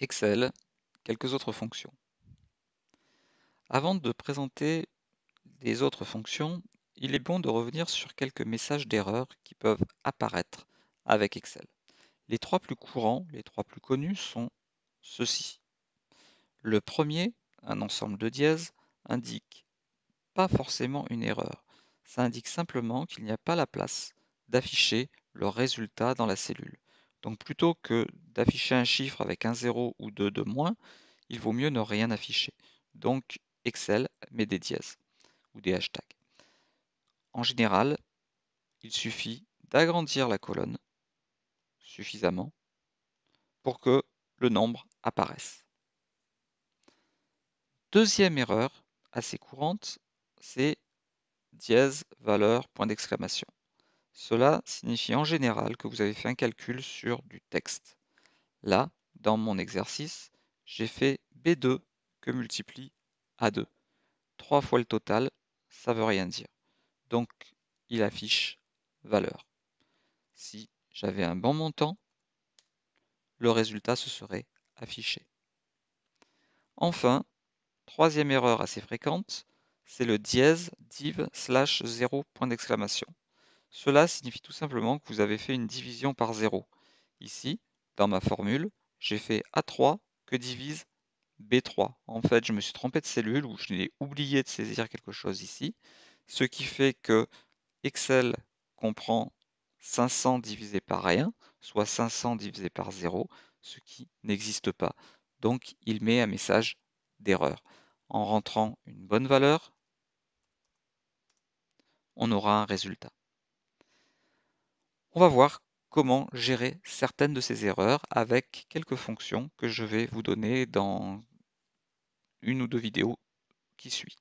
Excel, quelques autres fonctions. Avant de présenter les autres fonctions, il est bon de revenir sur quelques messages d'erreur qui peuvent apparaître avec Excel. Les trois plus courants, les trois plus connus sont ceux-ci. Le premier, un ensemble de dièses, indique pas forcément une erreur. Ça indique simplement qu'il n'y a pas la place d'afficher le résultat dans la cellule. Donc plutôt que d'afficher un chiffre avec un 0 ou 2 de moins, il vaut mieux ne rien afficher. Donc Excel met des dièses ou des hashtags. En général, il suffit d'agrandir la colonne suffisamment pour que le nombre apparaisse. Deuxième erreur assez courante, c'est dièse, valeur, point d'exclamation. Cela signifie en général que vous avez fait un calcul sur du texte. Là, dans mon exercice, j'ai fait B2 que multiplie A2. Trois fois le total, ça veut rien dire. Donc, il affiche valeur. Si j'avais un bon montant, le résultat se serait affiché. Enfin, troisième erreur assez fréquente, c'est le dièse div slash 0 point d'exclamation. Cela signifie tout simplement que vous avez fait une division par 0. Ici, dans ma formule, j'ai fait A3 que divise B3. En fait, je me suis trompé de cellule ou je n'ai oublié de saisir quelque chose ici, ce qui fait que Excel comprend 500 divisé par 1, soit 500 divisé par 0, ce qui n'existe pas. Donc, il met un message d'erreur. En rentrant une bonne valeur, on aura un résultat. On va voir comment gérer certaines de ces erreurs avec quelques fonctions que je vais vous donner dans une ou deux vidéos qui suivent.